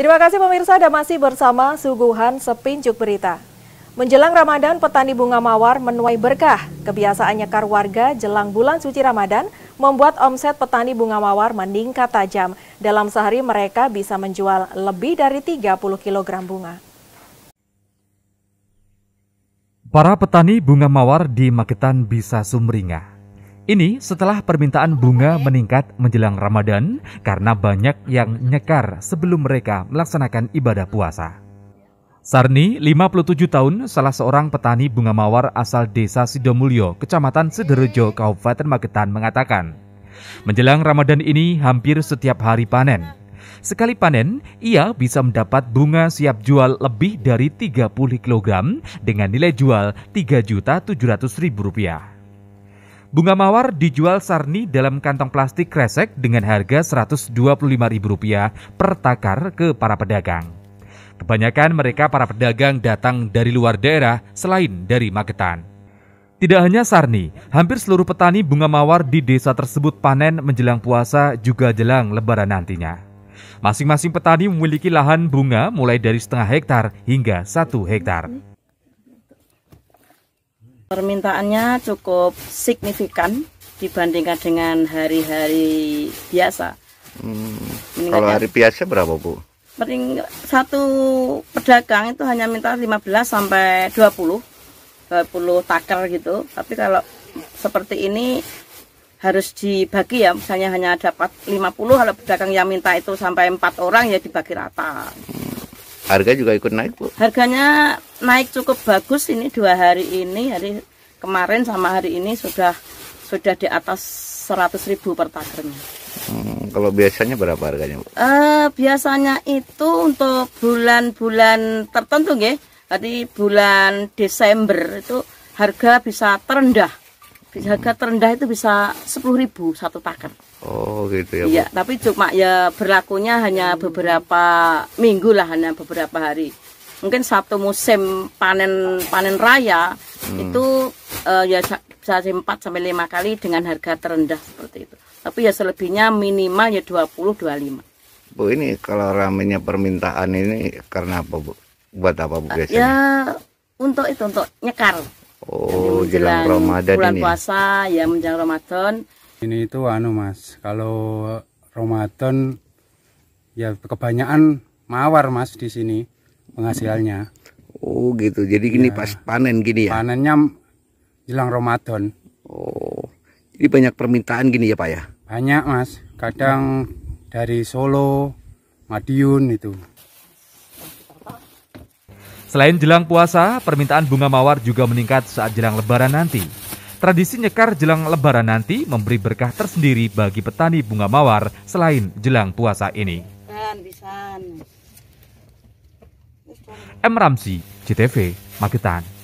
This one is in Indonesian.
Terima kasih pemirsa Anda masih bersama Suguhan Sepincuk Berita. Menjelang Ramadan, petani bunga mawar menuai berkah. Kebiasaannya nyekar warga jelang bulan suci Ramadan membuat omset petani bunga mawar meningkat tajam. Dalam sehari mereka bisa menjual lebih dari 30 kg bunga. Para petani bunga mawar di Magetan bisa sumringah. Ini setelah permintaan bunga meningkat menjelang Ramadan karena banyak yang nyekar sebelum mereka melaksanakan ibadah puasa. Sarni, 57 tahun, salah seorang petani bunga mawar asal desa Sidomulyo, kecamatan Sederejo, Kabupaten Magetan mengatakan, menjelang Ramadan ini hampir setiap hari panen. Sekali panen, ia bisa mendapat bunga siap jual lebih dari 30 kg dengan nilai jual Rp3.700.000. Bunga mawar dijual Sarni dalam kantong plastik kresek dengan harga Rp125.000 per takar ke para pedagang. Kebanyakan mereka para pedagang datang dari luar daerah selain dari Magetan. Tidak hanya Sarni, hampir seluruh petani bunga mawar di desa tersebut panen menjelang puasa juga jelang lebaran nantinya. Masing-masing petani memiliki lahan bunga mulai dari setengah hektar hingga satu hektar. Permintaannya cukup signifikan dibandingkan dengan hari-hari biasa. Hmm, kalau hari biasa berapa bu? Paling satu pedagang itu hanya minta 15 sampai 20 20 takar gitu tapi kalau seperti ini harus dibagi ya misalnya hanya dapat 50 kalau pedagang yang minta itu sampai 4 orang ya dibagi rata Harga juga ikut naik, Bu? Harganya naik cukup bagus ini dua hari ini, hari kemarin sama hari ini sudah sudah di atas ribu per takernya. Hmm, kalau biasanya berapa harganya, Bu? Uh, biasanya itu untuk bulan-bulan tertentu, ya. Tadi bulan Desember itu harga bisa terendah. Harga terendah itu bisa ribu satu taker. Oh gitu ya. Iya, tapi cuma ya berlakunya hanya beberapa minggu lah, hanya beberapa hari. Mungkin satu musim panen panen raya hmm. itu uh, ya bisa 4 sampai lima kali dengan harga terendah seperti itu. Tapi ya selebihnya minimal ya 20 25. Bu ini kalau ramenya permintaan ini karena apa Bu? Buat apa Bu eh, biasanya? Ya untuk itu untuk nyekar. Oh, jelang jelang Ramadan bulan ya? puasa ya menjelang Ramadan ini itu anu mas kalau Ramadan ya kebanyakan mawar mas di sini penghasilannya oh gitu jadi gini ya, pas panen gini ya panennya jelang Ramadan oh jadi banyak permintaan gini ya pak ya banyak mas kadang dari Solo Madiun itu Selain jelang puasa, permintaan bunga mawar juga meningkat saat jelang lebaran nanti. Tradisi nyekar jelang lebaran nanti memberi berkah tersendiri bagi petani bunga mawar selain jelang puasa ini. Kan, M. Ramsi, CTV, Magetan.